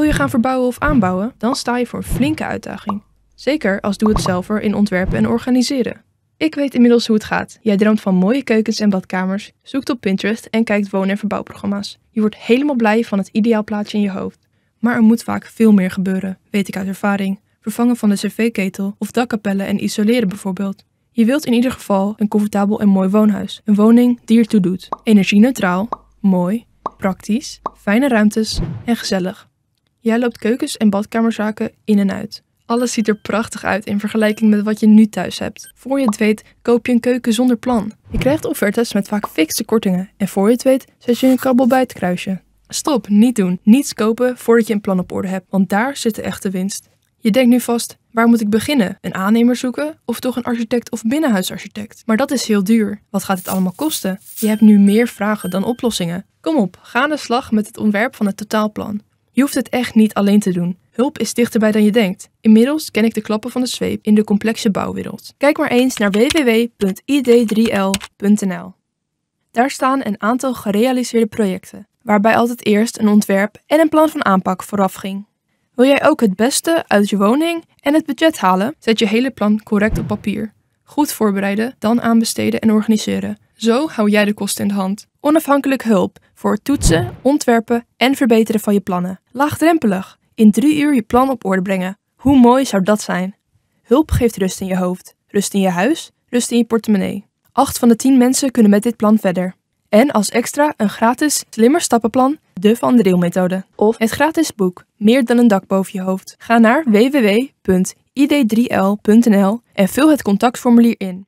Wil je gaan verbouwen of aanbouwen, dan sta je voor een flinke uitdaging. Zeker als doe-het-zelver in ontwerpen en organiseren. Ik weet inmiddels hoe het gaat. Jij droomt van mooie keukens en badkamers, zoekt op Pinterest en kijkt woon- en verbouwprogramma's. Je wordt helemaal blij van het ideaal plaatje in je hoofd. Maar er moet vaak veel meer gebeuren, weet ik uit ervaring. Vervangen van de cv-ketel of dakkapellen en isoleren bijvoorbeeld. Je wilt in ieder geval een comfortabel en mooi woonhuis. Een woning die ertoe doet. Energie neutraal, mooi, praktisch, fijne ruimtes en gezellig. Jij loopt keukens en badkamerzaken in en uit. Alles ziet er prachtig uit in vergelijking met wat je nu thuis hebt. Voor je het weet, koop je een keuken zonder plan. Je krijgt offertes met vaak fikse kortingen en voor je het weet, zet je een krabbel bij het kruisje. Stop, niet doen. Niets kopen voordat je een plan op orde hebt, want daar zit de echte winst. Je denkt nu vast, waar moet ik beginnen? Een aannemer zoeken of toch een architect of binnenhuisarchitect? Maar dat is heel duur. Wat gaat het allemaal kosten? Je hebt nu meer vragen dan oplossingen. Kom op, ga aan de slag met het ontwerp van het totaalplan. Je hoeft het echt niet alleen te doen. Hulp is dichterbij dan je denkt. Inmiddels ken ik de klappen van de zweep in de complexe bouwwereld. Kijk maar eens naar www.id3l.nl. Daar staan een aantal gerealiseerde projecten, waarbij altijd eerst een ontwerp en een plan van aanpak vooraf ging. Wil jij ook het beste uit je woning en het budget halen? Zet je hele plan correct op papier. Goed voorbereiden, dan aanbesteden en organiseren. Zo hou jij de kosten in de hand. Onafhankelijk hulp voor het toetsen, ontwerpen en verbeteren van je plannen. Laagdrempelig, in drie uur je plan op orde brengen. Hoe mooi zou dat zijn? Hulp geeft rust in je hoofd, rust in je huis, rust in je portemonnee. Acht van de tien mensen kunnen met dit plan verder. En als extra een gratis slimmer stappenplan, de Van de Deelmethode. Of het gratis boek Meer dan een dak boven je hoofd. Ga naar www.id3l.nl en vul het contactformulier in.